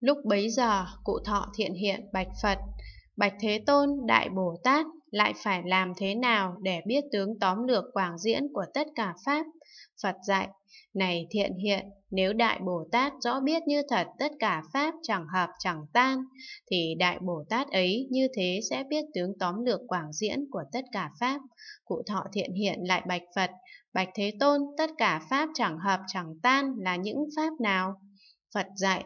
Lúc bấy giờ, cụ thọ thiện hiện bạch Phật, bạch Thế Tôn, Đại Bồ Tát lại phải làm thế nào để biết tướng tóm lược quảng diễn của tất cả Pháp? Phật dạy, này thiện hiện, nếu Đại Bồ Tát rõ biết như thật tất cả Pháp chẳng hợp chẳng tan, thì Đại Bồ Tát ấy như thế sẽ biết tướng tóm lược quảng diễn của tất cả Pháp. Cụ thọ thiện hiện lại bạch Phật, bạch Thế Tôn, tất cả Pháp chẳng hợp chẳng tan là những Pháp nào? Phật dạy,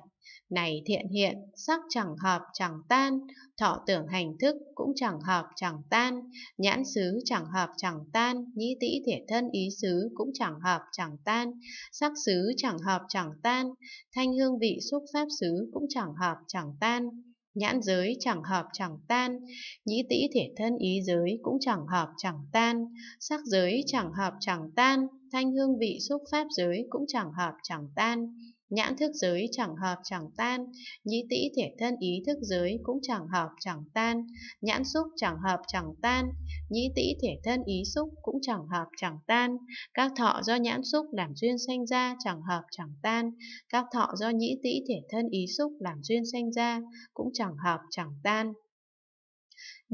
này thiện hiện, sắc chẳng hợp chẳng tan, thọ tưởng hành thức cũng chẳng hợp chẳng tan, nhãn xứ chẳng hợp chẳng tan, nhĩ tĩ thể thân ý xứ cũng chẳng hợp chẳng tan, sắc xứ chẳng hợp chẳng tan, thanh hương vị xúc pháp xứ cũng chẳng hợp chẳng tan. Nhãn giới chẳng hợp chẳng tan, nhĩ tĩ thể thân ý giới cũng chẳng hợp chẳng tan, sắc giới chẳng hợp chẳng tan, thanh hương vị xúc pháp giới cũng chẳng hợp chẳng tan Nhãn thức giới chẳng hợp chẳng tan, nhĩ tĩ thể thân ý thức giới cũng chẳng hợp chẳng tan, nhãn xúc chẳng hợp chẳng tan, nhĩ tĩ thể thân ý xúc cũng chẳng hợp chẳng tan, các thọ do nhãn xúc làm duyên sanh ra chẳng hợp chẳng tan, các thọ do nhĩ tĩ thể thân ý xúc làm duyên sanh ra cũng chẳng hợp chẳng tan.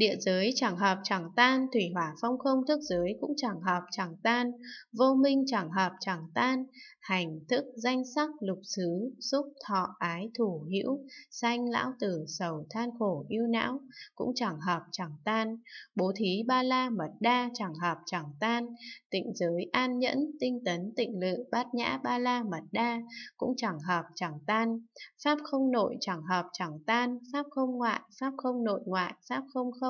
Địa giới chẳng hợp chẳng tan, thủy hỏa phong không thức giới cũng chẳng hợp chẳng tan, vô minh chẳng hợp chẳng tan, hành thức danh sắc lục xứ, xúc thọ ái thủ hữu, sanh lão tử sầu than khổ ưu não, cũng chẳng hợp chẳng tan, bố thí ba la mật đa chẳng hợp chẳng tan, tịnh giới an nhẫn, tinh tấn tịnh lự, bát nhã ba la mật đa, cũng chẳng hợp chẳng tan, pháp không nội chẳng hợp chẳng tan, pháp không ngoại, pháp không nội ngoại, pháp không không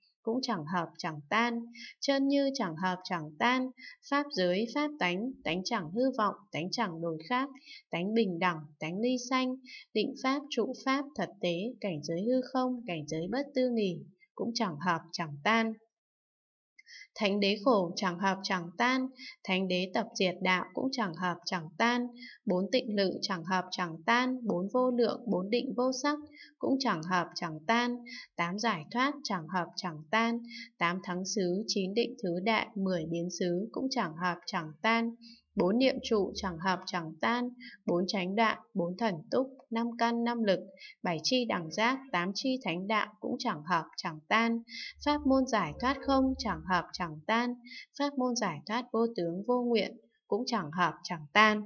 cũng chẳng hợp chẳng tan, chân như chẳng hợp chẳng tan, pháp giới pháp tánh, tánh chẳng hư vọng, tánh chẳng đổi khác, tánh bình đẳng, tánh ly sanh, định pháp trụ pháp thật tế, cảnh giới hư không, cảnh giới bất tư nghỉ, cũng chẳng hợp chẳng tan. Thánh đế khổ chẳng hợp chẳng tan, thánh đế tập diệt đạo cũng chẳng hợp chẳng tan, bốn tịnh lự chẳng hợp chẳng tan, bốn vô lượng, bốn định vô sắc cũng chẳng hợp chẳng tan, tám giải thoát chẳng hợp chẳng tan, tám thắng xứ, chín định thứ đại, mười biến xứ cũng chẳng hợp chẳng tan bốn niệm trụ chẳng hợp chẳng tan, bốn chánh đạo, bốn thần túc, năm căn năm lực, bảy chi đẳng giác, tám chi thánh đạo cũng chẳng hợp chẳng tan, pháp môn giải thoát không chẳng hợp chẳng tan, pháp môn giải thoát vô tướng vô nguyện cũng chẳng hợp chẳng tan.